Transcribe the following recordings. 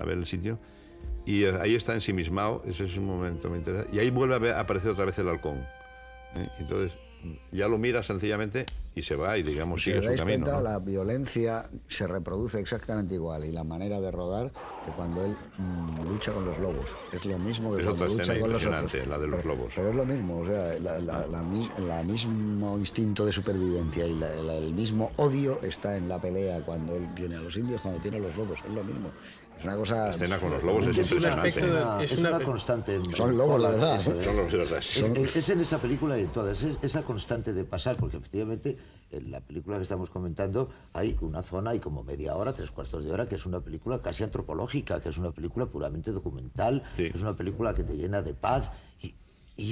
a ver el sitio. Y eh, ahí está ensimismado, ese es un momento muy interesante. Y ahí vuelve a, aparecer otra vez el halcón. ¿eh? Entonces, ya lo mira sencillamente y se va y digamos sigue su camino. Cuenta, La violencia se reproduce exactamente igual y la manera de rodar que cuando él mm, lucha con los lobos. Es lo mismo que es cuando lucha con los otros. la de los lobos. Pero es lo mismo, o sea, la, mismo instinto de supervivencia y el mismo odio está en la pelea cuando él tiene a los indios, cuando tiene a los lobos, es lo mismo. Es una cosa. La escena con los lobos es, impresionante. es, una, constante. Son lobos, la verdad. ¿eh? Son lobos, Es, en esta película y en todas. Es esa constante de pasar, porque efectivamente en la película que estamos comentando hay una zona, hay como media hora, tres cuartos de hora, que es una película casi antropológica, que es una película puramente documental, que es una película que te llena de paz. Y,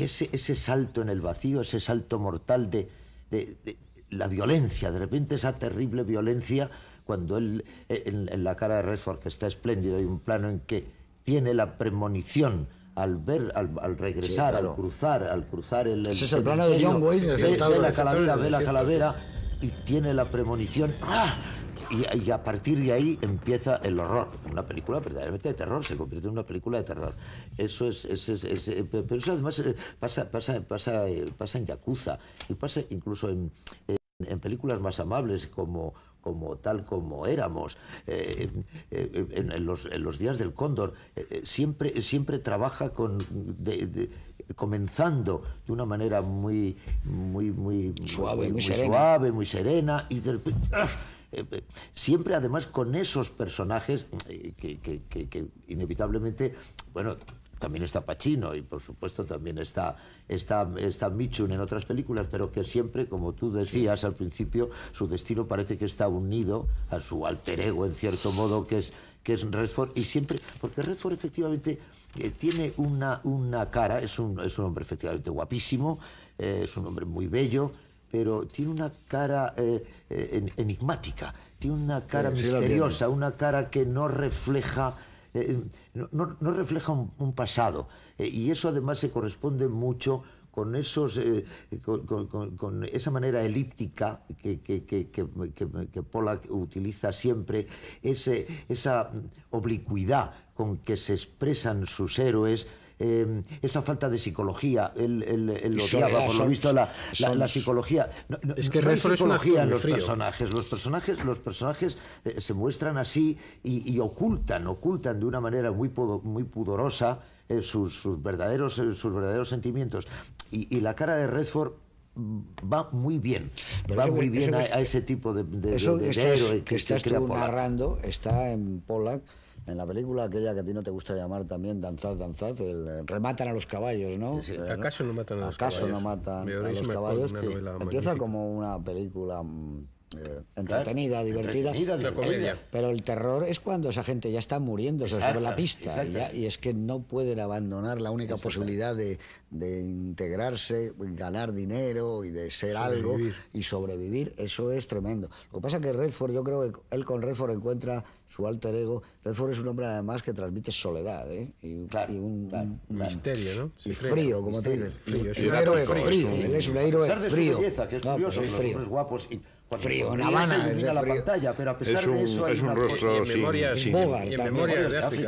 ese, ese salto en el vacío, ese salto mortal de, de la violencia, de repente esa terrible violencia cuando él, eh, en, la cara de Redford, que está espléndido, hay un plano en que tiene la premonición al ver, al, regresar, al cruzar, al cruzar el... es el, plano de John Wayne. Ve, ve la calavera, ve la calavera y tiene la premonición. ¡ah! Y, a partir de ahí empieza el horror. Una película verdaderamente de terror, se convierte en una película de terror. Eso es, eh, pero eso además eh, pasa, pasa, pasa, pasa en Yakuza y pasa incluso en, en películas más amables como como tal como éramos. Eh, eh, eh, en, los, días del cóndor, siempre, siempre trabaja con, comenzando de una manera muy, muy, suave, muy, serena. y ¡ah! siempre además con esos personajes que, que inevitablemente, bueno, también está Pacino y por supuesto también está, está, está Michun en otras películas, pero que siempre, como tú decías al principio, su destino parece que está unido a su alter ego, en cierto modo, que es, que es Redford. Y siempre, porque Redford efectivamente eh, tiene una, una cara, es un, es un hombre efectivamente guapísimo, eh, es un hombre muy bello, pero tiene una cara eh, enigmática, tiene una cara misteriosa, una cara que no refleja eh, eh, no, refleja un, pasado. Eh, y eso además se corresponde mucho con, esos, con, esa manera elíptica que, que, Pollack utiliza siempre, esa oblicuidad con que se expresan sus héroes, Em, esa falta de psicología. el él, odiaba, por lo visto, la, la, la psicología. es que psicología en los personajes. Los personajes, los personajes eh, se muestran así y, ocultan, ocultan de una manera muy, muy pudorosa eh, sus, verdaderos, eh, sus verdaderos sentimientos. Y, la cara de Redford va muy bien, va muy bien a, ese tipo de, eso, de, héroe que, está narrando está en Pollack en la película aquella que a ti no te gusta llamar también Danzad, Danzad, el, eh, rematan a los caballos, eh, ¿no? ¿Acaso no matan a los caballos? ¿Acaso no matan a los caballos? Empieza como una película... Mm, eh, entretenida, divertida. divertida. comedia. pero el terror es cuando esa gente ya está muriéndose sobre la pista y, es que no pueden abandonar la única posibilidad de, de, integrarse, ganar dinero y de ser algo y sobrevivir. Eso es tremendo. Lo que pasa es que Redford, yo creo que él con Redford encuentra su alter ego. Telford es un hombre además que transmite soledad, ¿eh? Y, un, misterio, ¿no? y frío, como te dices. Frío, es un héroe frío. es un héroe frío. Belleza, que es curioso, es frío. guapos en Habana, la pantalla, pero a pesar es un, de eso hay una rostro cosa, memoria,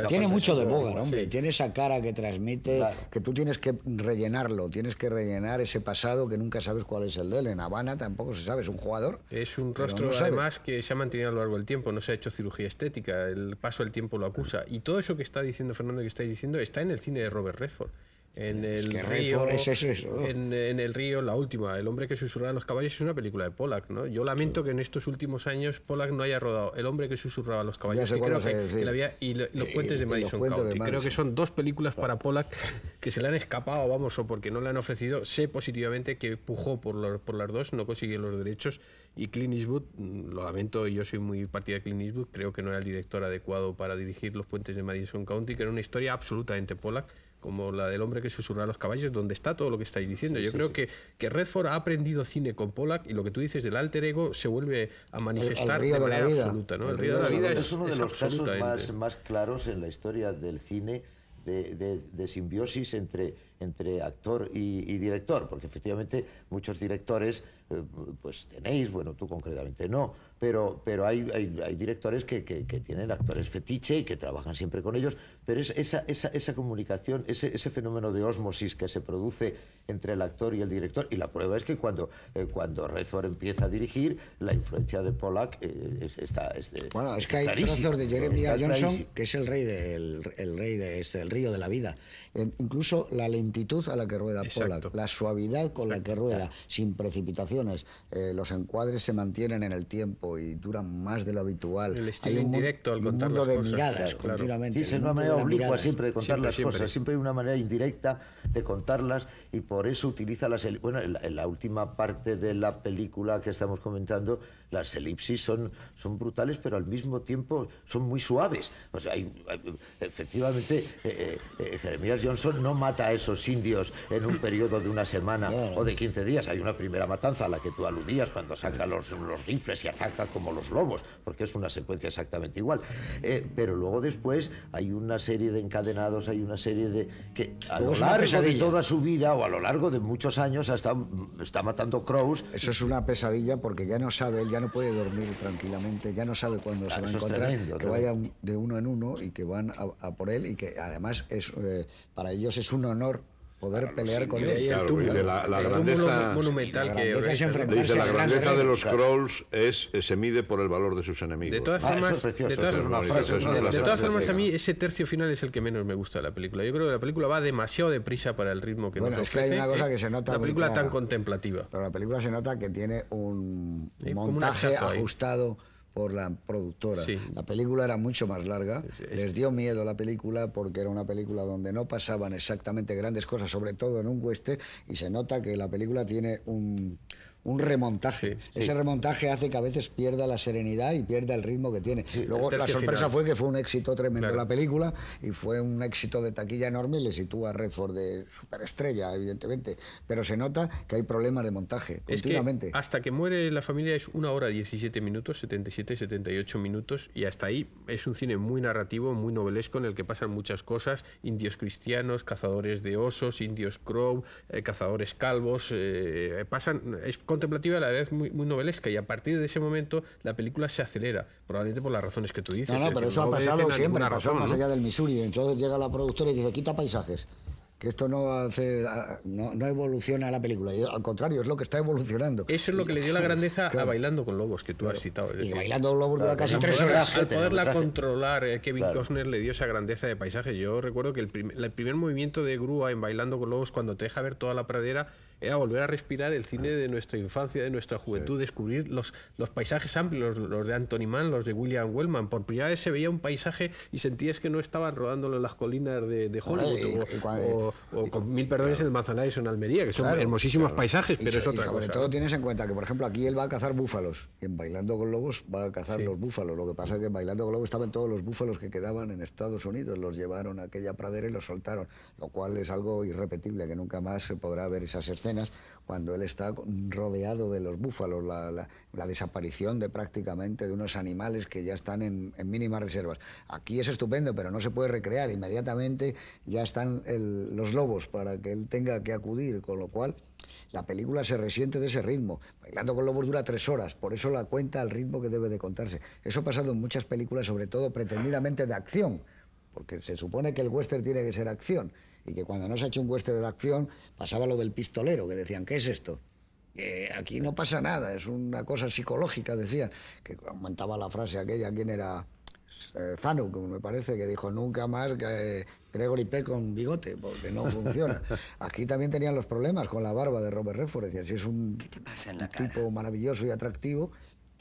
Tiene mucho de Bogart, hombre, tiene esa cara que transmite que tú tienes que rellenarlo, tienes que rellenar ese pasado que nunca sabes cuál es el de él. En Habana tampoco se sabe, es un jugador. Es un rostro además que se ha mantenido a lo largo del tiempo, no se ha hecho cirugía estética el paso del tiempo lo acusa. Y todo eso que está diciendo Fernando, que estáis diciendo, está en el cine de Robert Redford en el río, en, el río, la última, El hombre que susurraba a los caballos es una película de Pollack, ¿no? Yo lamento que en estos últimos años Pollack no haya rodado El hombre que susurraba a los caballos y Los puentes de Madison County. Creo que son dos películas para ah. Pollack que se le han escapado, vamos, o porque no le han ofrecido. Sé positivamente que pujó por, por las dos, no consiguió los derechos y Clint Eastwood, mm, lo lamento, yo soy muy partidario de Clint Eastwood, creo que no era el director adecuado para dirigir Los puentes de Madison County, que era una historia absolutamente Pollack como la del hombre que susurra a los caballos, donde está todo lo que estáis diciendo. Yo creo Que, que Redford ha aprendido cine con Pollack y lo que tú dices del alter ego se vuelve a manifestar de, manera absoluta. El, río, de la vida es, uno de los casos más, claros en la historia del cine de simbiosis entre entre actor y, director, porque efectivamente muchos directores, eh, pues tenéis, bueno, tú concretamente no, pero, pero hay, hay, directores que, que, tienen actores fetiche y que trabajan siempre con ellos, pero es esa, esa, esa comunicación, ese, ese, fenómeno de osmosis que se produce entre el actor y el director, y la prueba es que cuando, eh, cuando Rezor empieza a dirigir, la influencia de Pollack eh, está, es bueno, es, que hay Rezor de Jeremy Johnson, que es el rey, del, el rey de este, el río de la vida. incluso la ley a la que rueda la suavidad con la que rueda, sin precipitaciones. Eh, los encuadres se mantienen en el tiempo y duran más de lo habitual. El estilo hay un, indirecto al contar mundo de cosas, miradas claro. continuamente. una manera oblicua siempre de contar las cosas, siempre hay una manera indirecta de contarlas y por eso utiliza las... Bueno, en la, última parte de la película que estamos comentando, las elipsis son, son brutales, pero al mismo tiempo son muy suaves. O sea, efectivamente, eh, eh, eh, Jeremías Johnson no mata a esos indios en un periodo de una semana o de 15 días. Hay una primera matanza a la que tú aludías cuando saca los, los rifles y ataca como los lobos, porque es una secuencia exactamente igual. Eh, pero luego después hay una serie de encadenados, hay una serie de... que a lo largo de toda su vida o a lo largo de muchos años hasta mm, está matando crows. Eso es una pesadilla porque ya no sabe, él ya no puede dormir tranquilamente, ya no sabe cuándo se va a encontrar, que vaya de uno en uno y que van a, por él y que además es, eh, para ellos es un honor poder pelear con ella. y el la, la grandeza, monumental de los Krolls es, eh, se mide por el valor de sus enemigos. De todas formas, a mí ese tercio final es el que menos me gusta de la película. Yo creo que la película va demasiado deprisa para el ritmo que nos ofrece. Es que hay una cosa que se nota. La película tan contemplativa. Pero la película se nota que tiene un montaje ajustado por la productora. La película era mucho más larga, les dio miedo la película porque era una película donde no pasaban exactamente grandes cosas, sobre todo en un hueste... y se nota que la película tiene un un remontaje. Ese remontaje hace que a veces pierda la serenidad y pierda el ritmo que tiene. Luego la sorpresa fue que fue un éxito tremendo la película y fue un éxito de taquilla enorme y le sitúa a Redford de superestrella, evidentemente. Pero se nota que hay problemas de montaje es Que hasta que muere la familia es una hora 17 minutos, 77, 78 minutos y hasta ahí es un cine muy narrativo, muy novelesco en el que pasan muchas cosas, indios cristianos, cazadores de osos, indios crow, eh, cazadores calvos, eh, pasan contemplativa a la vez muy, muy, novelesca y a partir de ese momento la película se acelera, probablemente por las razones que tú dices. No, no, pero eso ha pasado siempre, razón, más allá del Missouri. Entonces llega la productora y dice, quita paisajes que esto no hace no, evoluciona la película, al contrario, es lo que está evolucionando. Eso es lo que le dio la grandeza a Bailando con Lobos, que tú has citado. y Bailando con Lobos dura casi tres horas. Al poderla controlar, eh, Kevin Costner le dio esa grandeza de paisajes. Yo recuerdo que el, primer movimiento de Grúa en Bailando con Lobos, cuando te deja ver toda la pradera, era volver a respirar el cine de nuestra infancia, de nuestra juventud, descubrir los, los paisajes amplios, los, de Anthony Mann, los de William Wellman. Por primera vez se veía un paisaje y sentías que no estaban rodándolo en las colinas de, Hollywood o, con mil perdones en el Manzanares o en Almería, que son hermosísimos paisajes, pero es otra sobre todo tienes en cuenta que, por ejemplo, aquí él va a cazar búfalos, y en Bailando con Lobos va a cazar los búfalos. Lo que pasa es que en Bailando con Lobos estaban todos los búfalos que quedaban en Estados Unidos, los llevaron a aquella pradera y los soltaron, lo cual es algo irrepetible, que nunca más se podrá ver esas escenas cuando él está rodeado de los búfalos, la desaparición de prácticamente de unos animales que ya están en, mínimas reservas. Aquí es estupendo, pero no se puede recrear. Inmediatamente ya están los lobos para que él tenga que acudir, con lo cual la película se resiente de ese ritmo. Bailando con lobos dura tres horas, por eso la cuenta al ritmo que debe de contarse. Eso ha pasado en muchas películas, sobre todo pretendidamente de acción, porque se supone que el western tiene que ser acción y que cuando no se ha hecho un western de acción pasaba lo del pistolero, que decían, ¿qué es esto? aquí no pasa nada, es una cosa psicológica, decía, que aumentaba la frase aquella, quien era? Eh, Zano como me parece, que dijo nunca más que Gregory Peck con bigote, porque no funciona. Aquí también tenían los problemas con la barba de Robert Redford, decía, si es un tipo maravilloso y atractivo,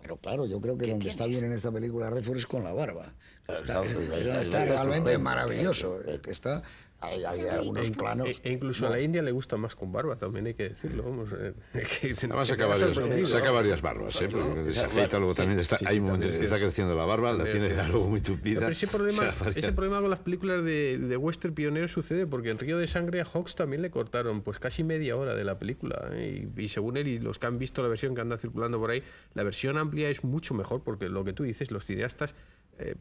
pero claro, yo creo que donde está bien en esta película Redford es con la barba. Pues está, realmente maravilloso. Eh, eh, que está, hay, algunos planos. E, e, incluso a la India le gusta más con barba, también hay que decirlo. Eh, saca, varias, barbas, ¿eh? también. Está, hay está creciendo la barba, la tiene algo muy tupida. ese problema, con las películas de, de western pionero sucede porque en Río de Sangre a Hawks también le cortaron pues casi media hora de la película. y, según él y los que han visto la versión que anda circulando por ahí, la versión amplia es mucho mejor porque lo que tú dices, los cineastas eh,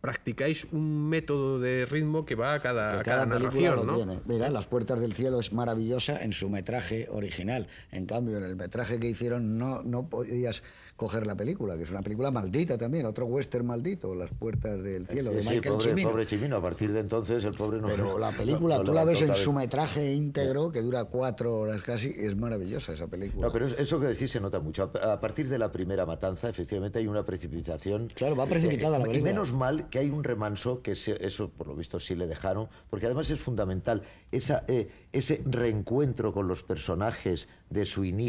practicáis un método de ritmo que va a cada, película cada, narración. Tiene. Mira, Las Puertas del Cielo es maravillosa en su metraje original. En cambio, en el metraje que hicieron no, no podías coger la película, que es una película maldita también, otro western maldito, Las puertas del cielo, de Michael sí, pobre, Chimino. pobre a partir de entonces el pobre no... Pero la película, tú la ves en su metraje íntegro, que dura cuatro horas casi, es maravillosa esa película. No, pero eso que decís se nota mucho. A partir de la primera matanza, efectivamente, hay una precipitación... Claro, va eh, precipitada la película. Y menos mal que hay un remanso, que eso por lo visto sí le dejaron, porque además es fundamental eh, ese reencuentro con los personajes de su inicio.